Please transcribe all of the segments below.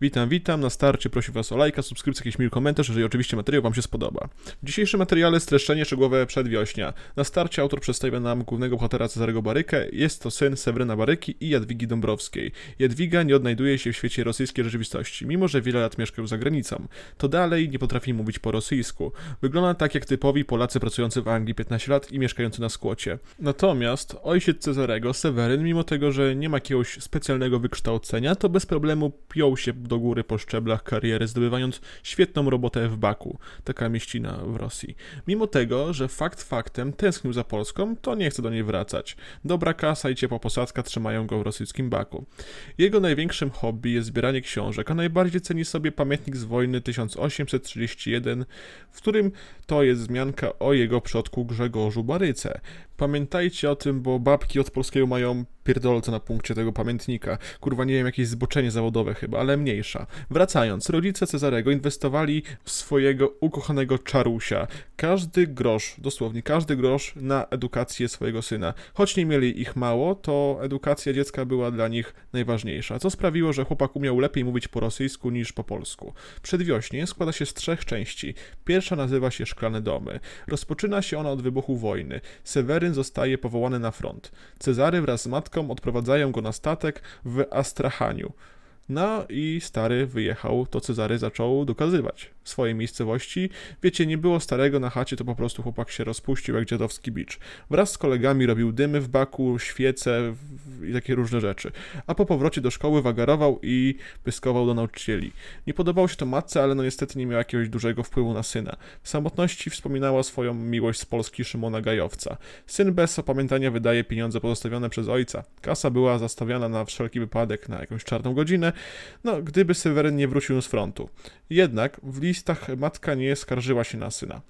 Witam, witam. Na starcie prosi Was o lajka, subskrypcję, jakiś miły komentarz, jeżeli oczywiście materiał Wam się spodoba. W dzisiejszym materiale streszczenie szczegółowe przedwiośnia. Na starcie autor przedstawia nam głównego bohatera Cezarego Barykę. Jest to syn Sewryna Baryki i Jadwigi Dąbrowskiej. Jadwiga nie odnajduje się w świecie rosyjskiej rzeczywistości, mimo że wiele lat mieszkał za granicą. To dalej nie potrafi mówić po rosyjsku. Wygląda tak jak typowi Polacy pracujący w Anglii 15 lat i mieszkający na skłocie. Natomiast ojciec Cezarego, Seweryn, mimo tego, że nie ma jakiegoś specjalnego wykształcenia, to bez problemu piął się do góry po szczeblach kariery, zdobywając świetną robotę w Baku, taka mieścina w Rosji. Mimo tego, że fakt faktem tęsknił za Polską, to nie chce do niej wracać. Dobra kasa i ciepła posadzka trzymają go w rosyjskim Baku. Jego największym hobby jest zbieranie książek, a najbardziej ceni sobie pamiętnik z wojny 1831, w którym to jest zmianka o jego przodku Grzegorzu Baryce, Pamiętajcie o tym, bo babki od polskiego mają pierdolce na punkcie tego pamiętnika. Kurwa, nie wiem, jakieś zboczenie zawodowe chyba, ale mniejsza. Wracając, rodzice Cezarego inwestowali w swojego ukochanego czarusia. Każdy grosz, dosłownie każdy grosz na edukację swojego syna. Choć nie mieli ich mało, to edukacja dziecka była dla nich najważniejsza, co sprawiło, że chłopak umiał lepiej mówić po rosyjsku niż po polsku. Przedwiośnie składa się z trzech części. Pierwsza nazywa się Szklane Domy. Rozpoczyna się ona od wybuchu wojny. Sewery zostaje powołany na front. Cezary wraz z matką odprowadzają go na statek w Astrachaniu. No i stary wyjechał, to Cezary zaczął dokazywać w swojej miejscowości. Wiecie, nie było starego na chacie, to po prostu chłopak się rozpuścił jak dziadowski bicz. Wraz z kolegami robił dymy w baku, świece i takie różne rzeczy. A po powrocie do szkoły wagarował i pyskował do nauczycieli. Nie podobało się to matce, ale no niestety nie miał jakiegoś dużego wpływu na syna. W samotności wspominała swoją miłość z Polski Szymona Gajowca. Syn bez opamiętania wydaje pieniądze pozostawione przez ojca. Kasa była zastawiana na wszelki wypadek na jakąś czarną godzinę, no, gdyby Seweryn nie wrócił z frontu. Jednak w listach matka nie skarżyła się na syna.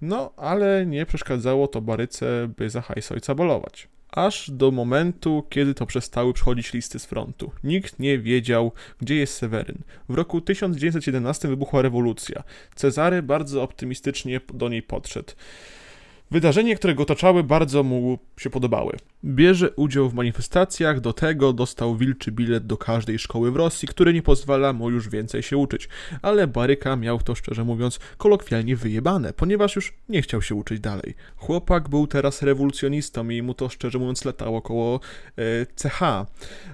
No, ale nie przeszkadzało to Baryce, by za hajs ojca bolować aż do momentu, kiedy to przestały przychodzić listy z frontu. Nikt nie wiedział, gdzie jest Seweryn. W roku 1911 wybuchła rewolucja. Cezary bardzo optymistycznie do niej podszedł. Wydarzenie, które go otaczały, bardzo mu się podobały. Bierze udział w manifestacjach, do tego dostał wilczy bilet do każdej szkoły w Rosji, który nie pozwala mu już więcej się uczyć. Ale Baryka miał to, szczerze mówiąc, kolokwialnie wyjebane, ponieważ już nie chciał się uczyć dalej. Chłopak był teraz rewolucjonistą i mu to, szczerze mówiąc, latało koło e, CH.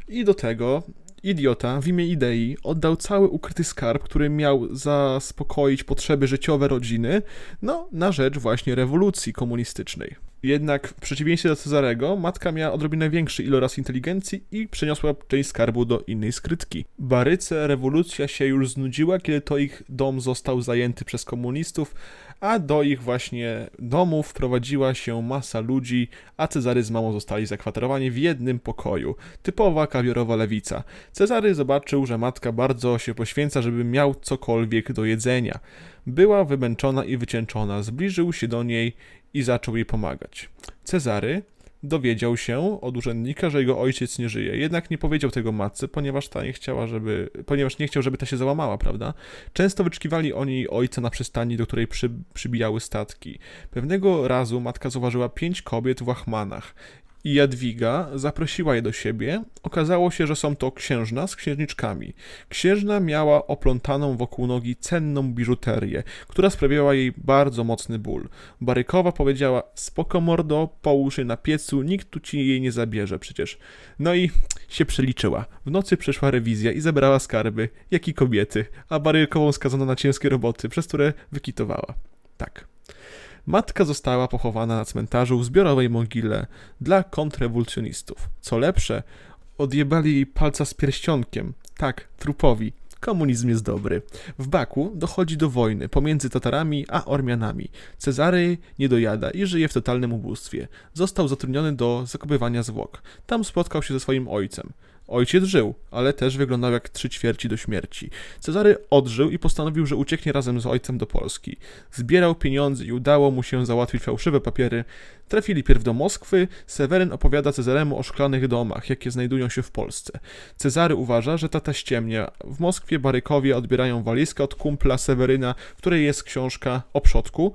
I do tego Idiota w imię idei oddał cały ukryty skarb, który miał zaspokoić potrzeby życiowe rodziny, no na rzecz właśnie rewolucji komunistycznej. Jednak w przeciwieństwie do Cezarego, matka miała odrobinę większy iloraz inteligencji i przeniosła część skarbu do innej skrytki. Baryce rewolucja się już znudziła, kiedy to ich dom został zajęty przez komunistów, a do ich właśnie domów wprowadziła się masa ludzi, a Cezary z mamą zostali zakwaterowani w jednym pokoju. Typowa kawiorowa lewica. Cezary zobaczył, że matka bardzo się poświęca, żeby miał cokolwiek do jedzenia. Była wymęczona i wycięczona. zbliżył się do niej i zaczął jej pomagać. Cezary dowiedział się od urzędnika, że jego ojciec nie żyje. Jednak nie powiedział tego matce, ponieważ ta nie chciała, żeby, ponieważ nie chciał, żeby ta się załamała, prawda? Często wyczekiwali oni ojca na przystani, do której przy, przybijały statki. Pewnego razu matka zauważyła pięć kobiet w łachmanach i Jadwiga zaprosiła je do siebie. Okazało się, że są to księżna z księżniczkami. Księżna miała oplątaną wokół nogi cenną biżuterię, która sprawiała jej bardzo mocny ból. Barykowa powiedziała, spoko mordo, połóż je na piecu, nikt tu ci jej nie zabierze przecież. No i się przeliczyła. W nocy przyszła rewizja i zabrała skarby, jak i kobiety, a Barykową skazano na ciężkie roboty, przez które wykitowała. Tak. Matka została pochowana na cmentarzu w zbiorowej mogile dla kontrrewolucjonistów. Co lepsze, odjebali jej palca z pierścionkiem. Tak, trupowi. Komunizm jest dobry. W Baku dochodzi do wojny pomiędzy Tatarami a Ormianami. Cezary nie dojada i żyje w totalnym ubóstwie. Został zatrudniony do zakopywania zwłok. Tam spotkał się ze swoim ojcem. Ojciec żył, ale też wyglądał jak trzy ćwierci do śmierci. Cezary odżył i postanowił, że ucieknie razem z ojcem do Polski. Zbierał pieniądze i udało mu się załatwić fałszywe papiery. Trafili pierw do Moskwy, Seweryn opowiada Cezaremu o szklanych domach, jakie znajdują się w Polsce. Cezary uważa, że tata ściemnia. W Moskwie barykowie odbierają walizkę od kumpla Seweryna, w której jest książka o przodku.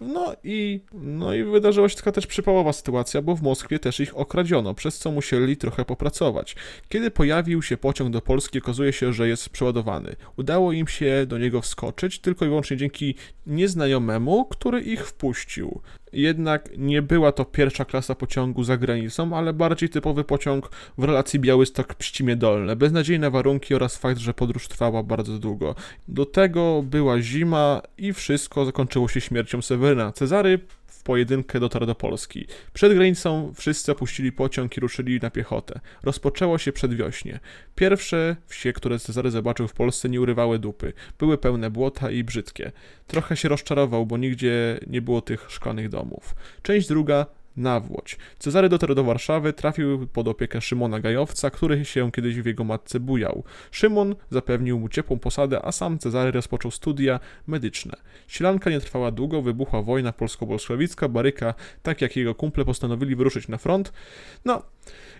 No i, no i wydarzyła się taka też przypałowa sytuacja, bo w Moskwie też ich okradziono, przez co musieli trochę popracować. Kiedy pojawił się pociąg do Polski, okazuje się, że jest przeładowany. Udało im się do niego wskoczyć tylko i wyłącznie dzięki nieznajomemu, który ich wpuścił. Jednak nie była to pierwsza klasa pociągu za granicą, ale bardziej typowy pociąg w relacji Białystok-Pścimie Dolne. Beznadziejne warunki oraz fakt, że podróż trwała bardzo długo. Do tego była zima i wszystko zakończyło się śmiercią Seweryna. Cezary pojedynkę dotarł do Polski. Przed granicą wszyscy opuścili pociąg i ruszyli na piechotę. Rozpoczęło się przedwiośnie. Pierwsze wsie, które Cezary zobaczył w Polsce, nie urywały dupy. Były pełne błota i brzydkie. Trochę się rozczarował, bo nigdzie nie było tych szklanych domów. Część druga na nawłoć. Cezary dotarł do Warszawy, trafił pod opiekę Szymona Gajowca, który się kiedyś w jego matce bujał. Szymon zapewnił mu ciepłą posadę, a sam Cezary rozpoczął studia medyczne. Ślanka nie trwała długo, wybuchła wojna polsko-bolszewicka, Baryka, tak jak jego kumple postanowili wyruszyć na front. No,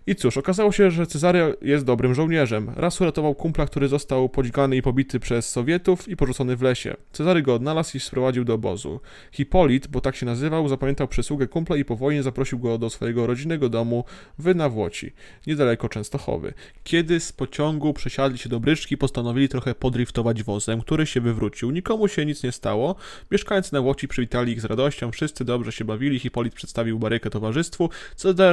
i cóż, okazało się, że Cezary jest dobrym żołnierzem. Raz uratował kumpla, który został podźgany i pobity przez Sowietów i porzucony w lesie. Cezary go odnalazł i sprowadził do obozu. Hipolit, bo tak się nazywał, zapamiętał przysługę kumpla i po wojnie zaprosił go do swojego rodzinnego domu w Nawłoci, niedaleko Częstochowy. Kiedy z pociągu przesiadli się do bryczki, postanowili trochę podriftować wozem, który się wywrócił. Nikomu się nic nie stało. Mieszkańcy Nawłoci przywitali ich z radością, wszyscy dobrze się bawili. Hipolit przedstawił barykę towarzystwu.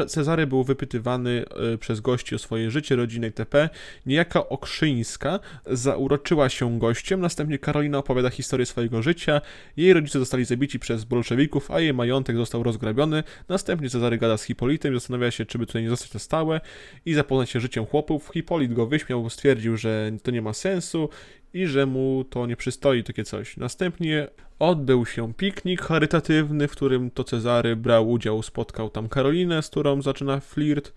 Cezary był wypytywany E, przez gości o swoje życie, rodzinę itp., niejaka Okrzyńska zauroczyła się gościem, następnie Karolina opowiada historię swojego życia, jej rodzice zostali zabici przez bolszewików, a jej majątek został rozgrabiony, następnie Cezary gada z Hipolitem, zastanawia się, czy by tutaj nie zostać na stałe i zapoznać się życiem chłopów. Hipolit go wyśmiał, stwierdził, że to nie ma sensu i że mu to nie przystoi takie coś. Następnie odbył się piknik charytatywny, w którym to Cezary brał udział, spotkał tam Karolinę, z którą zaczyna flirt,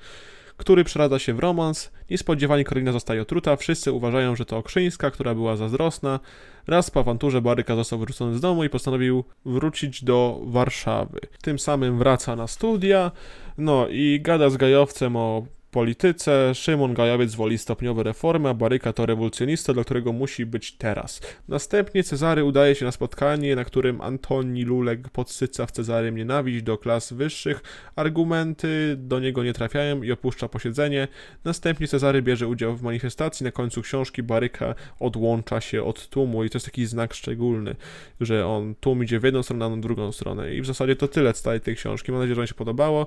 który przeradza się w romans. Niespodziewanie Karolina zostaje otruta, wszyscy uważają, że to Okrzyńska, która była zazdrosna. Raz po awanturze Baryka został wyrzucony z domu i postanowił wrócić do Warszawy. Tym samym wraca na studia, no i gada z Gajowcem o polityce Szymon Gajowiec woli stopniowe reformy, a Baryka to rewolucjonista, dla którego musi być teraz. Następnie Cezary udaje się na spotkanie, na którym Antoni Lulek podsyca w Cezarym nienawiść do klas wyższych. Argumenty do niego nie trafiają i opuszcza posiedzenie. Następnie Cezary bierze udział w manifestacji. Na końcu książki Baryka odłącza się od tłumu i to jest taki znak szczególny, że on tłum idzie w jedną stronę, a na drugą stronę. I w zasadzie to tyle z tej książki. Mam nadzieję, że Wam się podobało.